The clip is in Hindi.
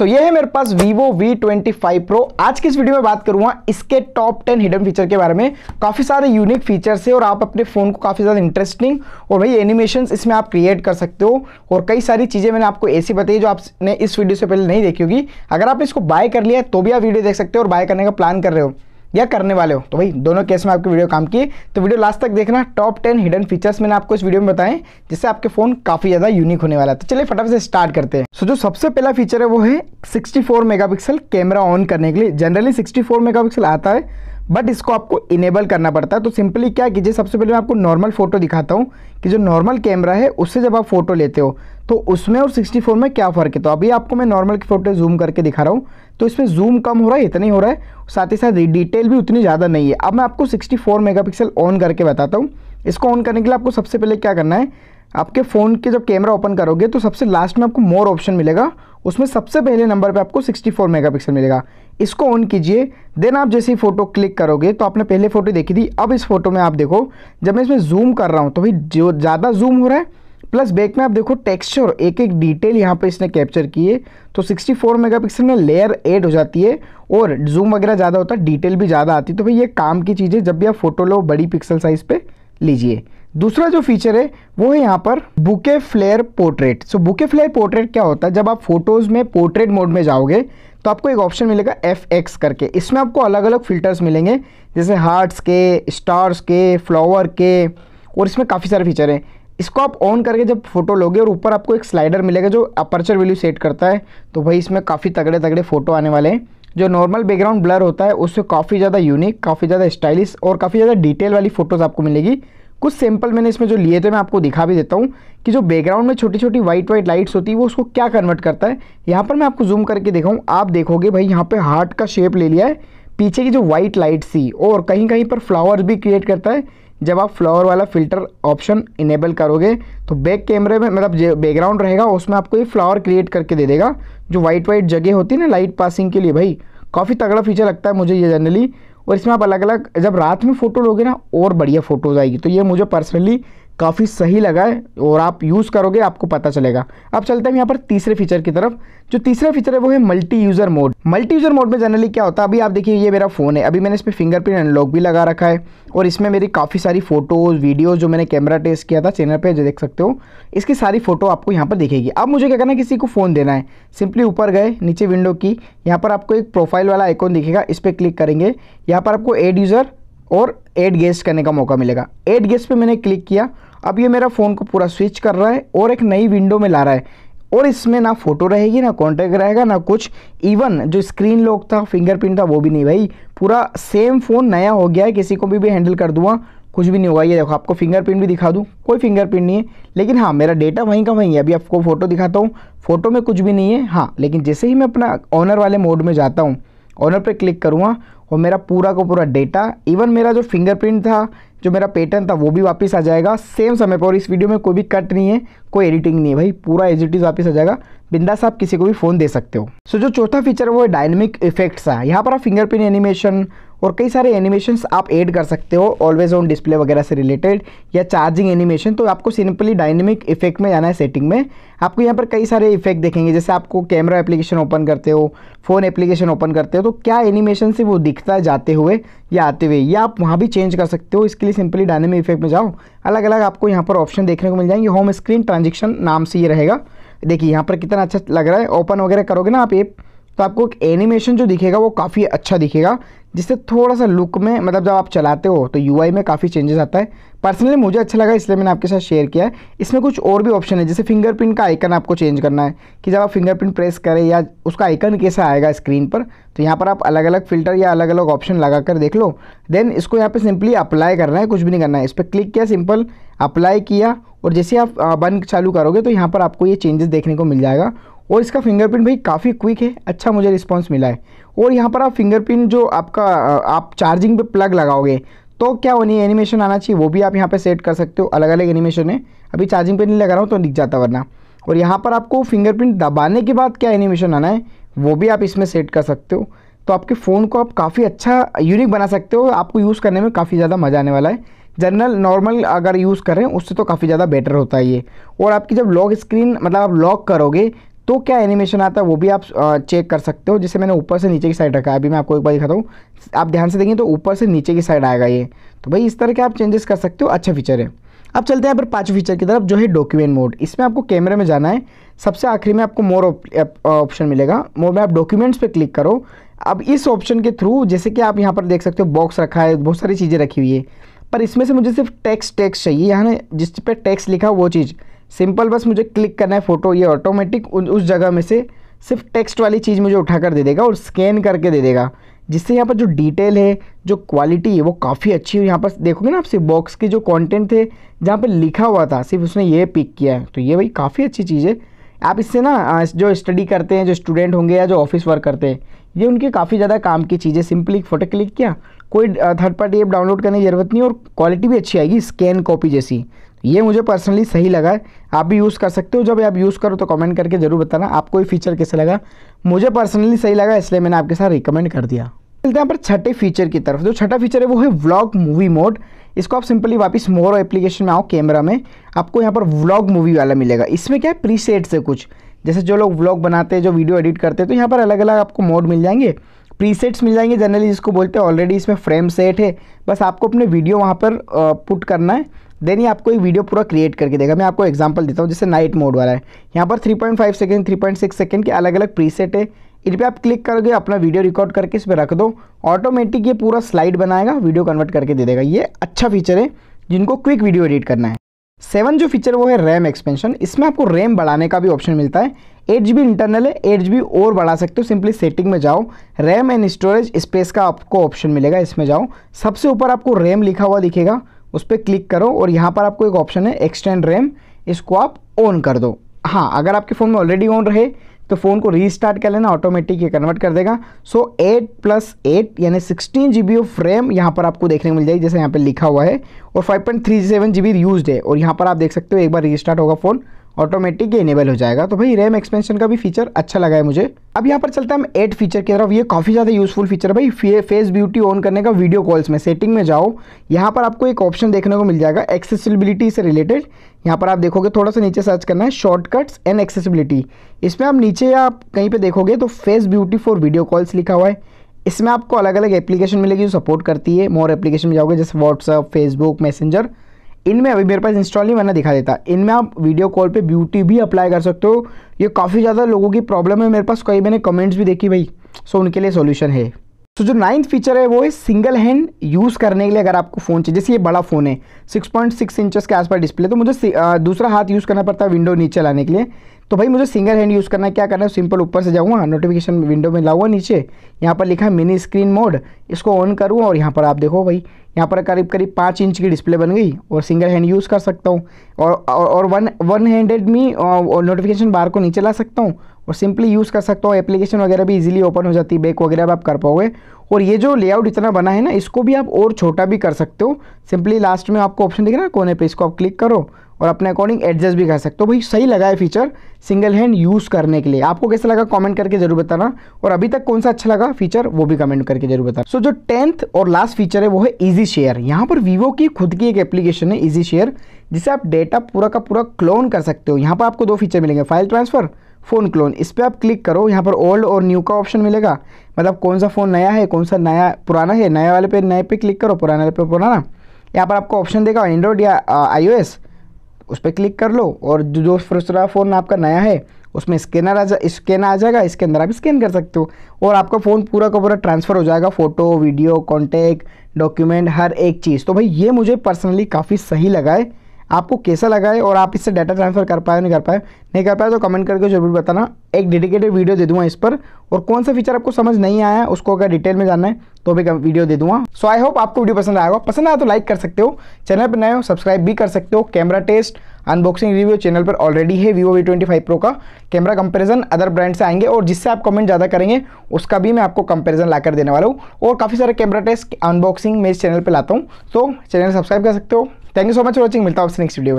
तो ये है मेरे पास Vivo V25 Pro आज की इस वीडियो में बात करूंगा इसके टॉप 10 हिडन फीचर के बारे में काफ़ी सारे यूनिक फीचर्स है और आप अपने फ़ोन को काफ़ी ज़्यादा इंटरेस्टिंग और भाई एनिमेशन इसमें आप क्रिएट कर सकते हो और कई सारी चीज़ें मैंने आपको ऐसी बताई जो आपने इस वीडियो से पहले नहीं देखी होगी अगर आपने इसको बाय कर लिया तो भी आप वीडियो देख सकते हो और बाय करने का प्लान कर रहे हो या करने वाले हो तो भाई दोनों केस में आपकी वीडियो काम की तो वीडियो लास्ट तक देखना टॉप टेन हिडन फीचर्स मैंने आपको इस वीडियो में बताएं जिससे आपके फ़ोन काफ़ी ज़्यादा यूनिक होने वाला है तो चलिए फटाफट से स्टार्ट करते हैं सो so, जो सबसे पहला फीचर है वो है 64 मेगापिक्सल कैमरा ऑन करने के लिए जनरली 64 मेगापिक्सल आता है बट इसको आपको इनेबल करना पड़ता है तो सिंपली क्या कीजिए सबसे पहले मैं आपको नॉर्मल फ़ोटो दिखाता हूँ कि जो नॉर्मल कैमरा है उससे जब आप फ़ोटो लेते हो तो उसमें और 64 में क्या फ़र्क है तो अभी आपको मैं नॉर्मल की फ़ोटो जूम करके दिखा रहा हूँ तो इसमें जूम कम हो रहा है इतना ही हो रहा है साथ ही साथ डिटेल भी उतनी ज़्यादा नहीं है अब मैं आपको सिक्सटी फोर ऑन करके बताता हूँ इसको ऑन करने के लिए आपको सबसे पहले क्या करना है आपके फ़ोन के जब कैमरा ओपन करोगे तो सबसे लास्ट में आपको मोर ऑप्शन मिलेगा उसमें सबसे पहले नंबर पे आपको 64 मेगापिक्सल मिलेगा इसको ऑन कीजिए देन आप जैसे ही फ़ोटो क्लिक करोगे तो आपने पहले फ़ोटो देखी थी अब इस फोटो में आप देखो जब मैं इसमें जूम कर रहा हूँ तो भाई जो ज़्यादा जूम हो रहा है प्लस बैक में आप देखो टेक्स्चर एक एक डिटेल यहाँ पर इसने कैप्चर की है तो 64 मेगापिक्सल में लेयर एड हो जाती है और जूम वगैरह ज़्यादा होता है डिटेल भी ज़्यादा आती है तो भाई ये काम की चीज़ है जब भी आप फोटो लो बड़ी पिक्सल साइज़ पर लीजिए दूसरा जो फीचर है वो है यहाँ पर bokeh flare portrait so bokeh flare portrait क्या होता है जब आप फोटोज़ में पोर्ट्रेट मोड में जाओगे तो आपको एक ऑप्शन मिलेगा एफ एक्स करके इसमें आपको अलग अलग फ़िल्टर्स मिलेंगे जैसे हार्ट्स के स्टार्स के फ्लावर के और इसमें काफ़ी सारे फीचर हैं इसको आप ऑन करके जब फोटो लोगे और ऊपर आपको एक स्लाइडर मिलेगा जो अपर्चर वैल्यू सेट करता है तो भाई इसमें काफ़ी तगड़े तगड़े फ़ोटो आने वाले हैं जो नॉर्मल बैकग्राउंड ब्लर होता है उससे काफ़ी ज़्यादा यूनिक काफ़ी ज़्यादा स्टाइलिश और काफ़ी ज़्यादा डिटेल वाली फ़ोटोज़ आपको मिलेगी कुछ सैंपल मैंने इसमें जो लिए थे मैं आपको दिखा भी देता हूँ कि जो बैकग्राउंड में छोटी छोटी वाइट वाइट लाइट्स होती है वो उसको क्या कन्वर्ट करता है यहाँ पर मैं आपको जूम करके दिखाऊँ आप देखोगे भाई यहाँ पर हार्ट का शेप ले लिया है पीछे की जो वाइट लाइट सी और कहीं कहीं पर फ्लावर्स भी क्रिएट करता है जब आप फ्लावर वाला फिल्टर ऑप्शन इनेबल करोगे तो बैक कैमरे में मतलब जो बैकग्राउंड रहेगा उसमें आपको ये फ्लावर क्रिएट करके दे देगा जो वाइट वाइट जगह होती है ना लाइट पासिंग के लिए भाई काफ़ी तगड़ा फीचर लगता है मुझे ये जनरली और इसमें आप अलग अलग जब रात में फ़ोटो लोगे ना और बढ़िया फ़ोटोज़ आएगी तो ये मुझे पर्सनली काफ़ी सही लगा है और आप यूज़ करोगे आपको पता चलेगा अब चलते हैं यहाँ पर तीसरे फीचर की तरफ जो तीसरा फीचर है वो है multi user mode multi user mode में जनरली क्या होता है अभी आप देखिए ये मेरा फ़ोन है अभी मैंने इसमें पर फिंगरप्रिंट अनलॉक भी लगा रखा है और इसमें मेरी काफ़ी सारी फ़ोटोज़ वीडियोज़ जो मैंने कैमरा टेस्ट किया था चैनल पर देख सकते हो इसकी सारी फ़ोटो आपको यहाँ पर दिखेगी अब मुझे क्या करना है किसी को फ़ोन देना है सिंपली ऊपर गए नीचे विंडो की यहाँ पर आपको एक प्रोफाइल वाला आइकॉन दिखेगा इस पर क्लिक करेंगे यहाँ पर आपको एड यूज़र और एड गेस्ट करने का मौका मिलेगा एड गेस्ट पे मैंने क्लिक किया अब ये मेरा फ़ोन को पूरा स्विच कर रहा है और एक नई विंडो में ला रहा है और इसमें ना फ़ोटो रहेगी ना कॉन्टैक्ट रहेगा ना कुछ इवन जो स्क्रीन लॉक था फिंगरप्रिंट था वो भी नहीं भाई पूरा सेम फ़ोन नया हो गया है किसी को भी भी हैंडल कर दूँगा कुछ भी नहीं होगा ये देखो आपको फिंगरप्रिंट भी दिखा दूँ कोई फिंगरप्रिंट नहीं है लेकिन हाँ मेरा डेटा वहीं का वहीं है अभी आपको फ़ोटो दिखाता हूँ फ़ोटो में कुछ भी नहीं है हाँ लेकिन जैसे ही मैं अपना ऑनर वाले मोड में जाता हूँ ऑनर पर क्लिक करूँगा और मेरा पूरा का पूरा डेटा इवन मेरा जो फिंगरप्रिंट था जो मेरा पैटर्न था वो भी वापस आ जाएगा सेम समय पर और इस वीडियो में कोई भी कट नहीं है कोई एडिटिंग नहीं है भाई पूरा एजिटिज वापस आ जाएगा बिंदास आप किसी को भी फ़ोन दे सकते हो सो so, जो चौथा फीचर है वो डायनेमिक इफेक्ट्स है यहाँ पर आप फिंगरप्रिंट एनिमेशन और कई सारे एनिमेशन आप ऐड कर सकते हो ऑलवेज ऑन डिस्प्ले वगैरह से रिलेटेड या चार्जिंग एनिमेशन तो आपको सिंपली डायनेमिक इफेक्ट में जाना है सेटिंग में आपको यहाँ पर कई सारे इफेक्ट देखेंगे जैसे आपको कैमरा एप्लीकेशन ओपन करते हो फ़ोन एप्लीकेशन ओपन करते हो तो क्या एनिमेशन से वो दिखता है जाते हुए या आते हुए या आप वहाँ भी चेंज कर सकते हो इसके लिए सिंपली डायनेमिक इफेक्ट में जाओ अलग अलग आपको यहाँ पर ऑप्शन देखने को मिल जाएंगे होम स्क्रीन ट्रांजेक्शन नाम से ये रहेगा देखिए यहाँ पर कितना अच्छा लग रहा है ओपन वगैरह करोगे ना आप एप तो आपको एक एनिमेशन जो दिखेगा वो काफ़ी अच्छा दिखेगा जिससे थोड़ा सा लुक में मतलब जब आप चलाते हो तो यू में काफ़ी चेंजेस आता है पर्सनली मुझे अच्छा लगा इसलिए मैंने आपके साथ शेयर किया है इसमें कुछ और भी ऑप्शन है जैसे फिंगरप्रिंट का आइकन आपको चेंज करना है कि जब आप फिंगरप्रिंट प्रेस करें या उसका आइकन कैसा आएगा स्क्रीन पर तो यहाँ पर आप अलग अलग फिल्टर या अलग अलग ऑप्शन लगा कर देख लो देन इसको यहाँ पर सिंपली अप्लाई करना है कुछ भी नहीं करना है इस पर क्लिक किया सिंपल अप्लाई किया और जैसे आप बंद चालू करोगे तो यहाँ पर आपको ये चेंजेस देखने को मिल जाएगा और इसका फिंगरप्रिंट भाई काफ़ी क्विक है अच्छा मुझे रिस्पॉन्स मिला है और यहाँ पर आप फिंगरप्रिंट जो आपका आप चार्जिंग पे प्लग लगाओगे तो क्या होनी एनिमेशन आना चाहिए वो भी आप यहाँ पे सेट कर सकते हो अलग अलग एनिमेशन है अभी चार्जिंग पे नहीं लगा रहा हूँ तो दिख जाता वरना और यहाँ पर आपको फिंगरप्रिंट दबाने के बाद क्या एनिमेशन आना है वो भी आप इसमें सेट कर सकते हो तो आपके फ़ोन को आप काफ़ी अच्छा यूनिक बना सकते हो आपको यूज़ करने में काफ़ी ज़्यादा मज़ा आने वाला है जनरल नॉर्मल अगर यूज़ करें उससे तो काफ़ी ज़्यादा बेटर होता है ये और आपकी जब लॉक स्क्रीन मतलब आप लॉक करोगे तो क्या एनिमेशन आता है वो भी आप चेक कर सकते हो जिसे मैंने ऊपर से नीचे की साइड रखा है अभी मैं आपको एक बार दिखाता हूँ आप ध्यान से देखें तो ऊपर से नीचे की साइड आएगा ये तो भाई इस तरह के आप चेंजेस कर सकते हो अच्छा फीचर है अब चलते हैं पर पाँच फीचर की तरफ जो है डॉक्यूमेंट मोड इसमें आपको कैमरे में जाना है सबसे आखिरी में आपको मोर ऑप्शन मिलेगा मोर में आप डॉक्यूमेंट्स पर क्लिक करो अब इस ऑप्शन के थ्रू जैसे कि आप यहाँ पर देख सकते हो बॉक्स रखा है बहुत सारी चीज़ें रखी हुई है पर इसमें से मुझे सिर्फ टैक्स टैक्स चाहिए यहाँ जिस पर टैक्स लिखा वो चीज़ सिंपल बस मुझे क्लिक करना है फ़ोटो ये ऑटोमेटिक उस जगह में से सिर्फ टेक्स्ट वाली चीज़ मुझे उठा कर दे देगा और स्कैन करके दे देगा जिससे यहाँ पर जो डिटेल है जो क्वालिटी है वो काफ़ी अच्छी है यहाँ पर देखोगे ना आप सिर्फ बॉक्स के जो कंटेंट थे जहाँ पर लिखा हुआ था सिर्फ उसने ये पिक किया है तो ये भाई काफ़ी अच्छी चीज़ है आप इससे ना जो स्टडी करते हैं जो स्टूडेंट होंगे या जो ऑफिस वर्क करते हैं ये उनके काफ़ी ज़्यादा काम की चीज़ें सिंपली फ़ोटो क्लिक किया कोई थर्ड पार्टी ऐप डाउनलोड करने की ज़रूरत नहीं और क्वालिटी भी अच्छी आएगी स्कैन कॉपी जैसी ये मुझे पर्सनली सही लगा आप भी यूज़ कर सकते हो जब आप यूज़ करो तो कमेंट करके ज़रूर बताना आपको ये फीचर कैसे लगा मुझे पर्सनली सही लगा इसलिए मैंने आपके साथ रिकमेंड कर दिया मिलते हैं पर छठे फीचर की तरफ जो छठा फीचर है वो है व्लॉग मूवी मोड इसको आप सिंपली वापस मोरो एप्लीकेशन में आओ कैमरा में आपको यहाँ पर व्लॉग मूवी वाला मिलेगा इसमें क्या है प्रीसेट है कुछ जैसे जो लोग व्लॉग बनाते हैं जो वीडियो एडिट करते हैं तो यहाँ पर अलग अलग आपको मोड मिल जाएंगे प्रीसेट्स मिल जाएंगे जनरली जिसको बोलते हैं ऑलरेडी इसमें फ्रेम सेट है बस आपको अपने वीडियो वहाँ पर पुट करना है देन ये आपको एक वीडियो पूरा क्रिएट करके देगा मैं आपको एग्जांपल देता हूँ जैसे नाइट मोड वाला है यहाँ पर 3.5 सेकंड 3.6 सेकंड के अलग अलग प्रीसेट है इन पर आप क्लिक करोगे अपना वीडियो रिकॉर्ड करके इस पर रख दो ऑटोमेटिक ये पूरा स्लाइड बनाएगा वीडियो कन्वर्ट करके दे देगा ये अच्छा फीचर है जिनको क्विक वीडियो एडिट करना है सेवन जो फीचर वो है रैम एक्सपेंशन इसमें आपको रैम बढ़ाने का भी ऑप्शन मिलता है एट जी इंटरनल है एट जी और बढ़ा सकते हो सिंपली सेटिंग में जाओ रैम एंड स्टोरेज स्पेस का आपको ऑप्शन मिलेगा इसमें जाओ सबसे ऊपर आपको रैम लिखा हुआ दिखेगा उस पर क्लिक करो और यहाँ पर आपको एक ऑप्शन है एक्सटेंड रैम इसको आप ऑन कर दो हाँ अगर आपके फ़ोन में ऑलरेडी ऑन रहे तो फ़ोन को रीस्टार्ट कर लेना ऑटोमेटिक ये कन्वर्ट कर देगा सो एट प्लस एट यानी सिक्सटीन जी ऑफ रैम यहाँ पर आपको देखने मिल जाएगी जैसे यहाँ पर लिखा हुआ है और five point three seven use है और यहाँ पर आप देख सकते हो एक बार रीस्टार्ट होगा फ़ोन ऑटोमेटिक इनेबल हो जाएगा तो भाई रैम एक्सपेंशन का भी फीचर अच्छा लगा है मुझे अब यहाँ पर चलता है हम एट फीचर की तरफ ये काफ़ी ज़्यादा यूजफुल फीचर है भाई फेस ब्यूटी ऑन करने का वीडियो कॉल्स में सेटिंग में जाओ यहाँ पर आपको एक ऑप्शन देखने को मिल जाएगा एक्सेसिबिलिटी से रिलेटेड यहाँ पर आप देखोगे थोड़ा सा नीचे सर्च करना है शॉर्टकट्स एंड एक्सेसिबिलिटी इसमें आप नीचे या आप कहीं पर देखोगे तो face beauty for video calls लिखा हुआ है इसमें आपको अलग अलग एप्लीकेशन मिलेगी जो सपोर्ट करती है मोर एप्लीकेशन में जाओगे जैसे व्हाट्सअप फेसबुक मैसेंजर इनमें अभी मेरे पास इंस्टॉल नहीं बना दिखा देता इनमें आप वीडियो कॉल पे ब्यूटी भी अप्लाई कर सकते हो ये काफ़ी ज़्यादा लोगों की प्रॉब्लम है मेरे पास कई मैंने कमेंट्स भी देखी भाई सो उनके लिए सोल्यूशन है तो जो नाइन्थ फीचर है वो है सिंगल हैंड यूज़ करने के लिए अगर आपको फ़ोन चाहिए जैसे ये बड़ा फ़ोन है 6.6 इंचेस के आसपास डिस्प्ले तो मुझे दूसरा हाथ यूज़ करना पड़ता है विंडो नीचे लाने के लिए तो भाई मुझे सिंगल हैंड यूज़ करना है क्या करना है सिंपल ऊपर से जाऊँगा नोटिफिकेशन विंडो में लाऊँगा नीचे यहाँ पर लिखा है मिनी स्क्रीन मोड इसको ऑन करूँ और यहाँ पर आप देखो भाई यहाँ पर करीब करीब पाँच इंच की डिस्प्ले बन गई और सिंगल हैंड यूज़ कर सकता हूँ और और वन वन हैंडेड में नोटिफिकेशन बार को नीचे ला सकता हूँ और सिंपली यूज़ कर सकता हूँ एप्लीकेशन वगैरह भी इजीली ओपन हो जाती है बैक वगैरह भी आप कर पाओगे और ये जो लेआउट इतना बना है ना इसको भी आप और छोटा भी कर सकते हो सिंपली लास्ट में आपको ऑप्शन दिख रहा है कोने पर इसको आप क्लिक करो और अपने अकॉर्डिंग एडजस्ट भी कर सकते हो भाई सही लगा है फीचर सिंगल हैंड यूज़ करने के लिए आपको कैसा लगा कमेंट करके जरूर बताना और अभी तक कौन सा अच्छा लगा फीचर वो भी कमेंट करके जरूर बताना सो so, जो टेंथ और लास्ट फीचर है वो है ईजी शेयर यहाँ पर वीवो की खुद की एक एप्लीकेशन है ईजी शेयर जिसे आप डेटा पूरा का पूरा क्लोन कर सकते हो यहाँ पर आपको दो फीचर मिलेंगे फाइल ट्रांसफ़र फ़ोन क्लोन इस पर आप क्लिक करो यहाँ पर ओल्ड और न्यू का ऑप्शन मिलेगा मतलब कौन सा फ़ोन नया है कौन सा नया पुराना है नया वाले पे नए पे क्लिक करो पुराने वाले पे पुराना यहाँ पर आपको ऑप्शन देगा एंड्रॉयड या आईओएस उस पर क्लिक कर लो और जो दूसरा फ़ोन आपका नया है उसमें स्कैनर आ जा स्कैन आ जाएगा इसके अंदर आप स्कैन कर सकते हो और आपका फ़ोन पूरा का पूरा ट्रांसफ़र हो जाएगा फ़ोटो वीडियो कॉन्टैक्ट डॉक्यूमेंट हर एक चीज़ तो भाई ये मुझे पर्सनली काफ़ी सही लगा है आपको कैसा लगा है और आप इससे डाटा ट्रांसफ़र कर पाए नहीं कर पाए नहीं कर पाए तो कमेंट करके जरूर बताना एक डेडिकेटेड वीडियो दे दूंगा इस पर और कौन सा फीचर आपको समझ नहीं आया उसको अगर डिटेल में जानना है तो भी वीडियो दे दूंगा सो आई होप आपको वीडियो पसंद आएगा पसंद आया तो लाइक कर सकते हो चैनल पर नए हो सब्सक्राइब भी कर सकते हो camera test unboxing review channel पर ऑलरेडी है Vivo V twenty five pro का कैमरा कंपैरिजन अदर ब्रांड से आएंगे और जिससे आप कमेंट ज़्यादा करेंगे उसका भी मैं आपको कंपैरिजन ला कर देने वाला हूँ और काफ़ी सारे कैमरा टेस्ट अनबॉक्सिंग मैं इस चैनल पर लाता हूँ तो चैनल सब्सक्राइब कर सकते हो thank you so much watching मिलता हूँ आपसे नेक्स्ट वीडियो में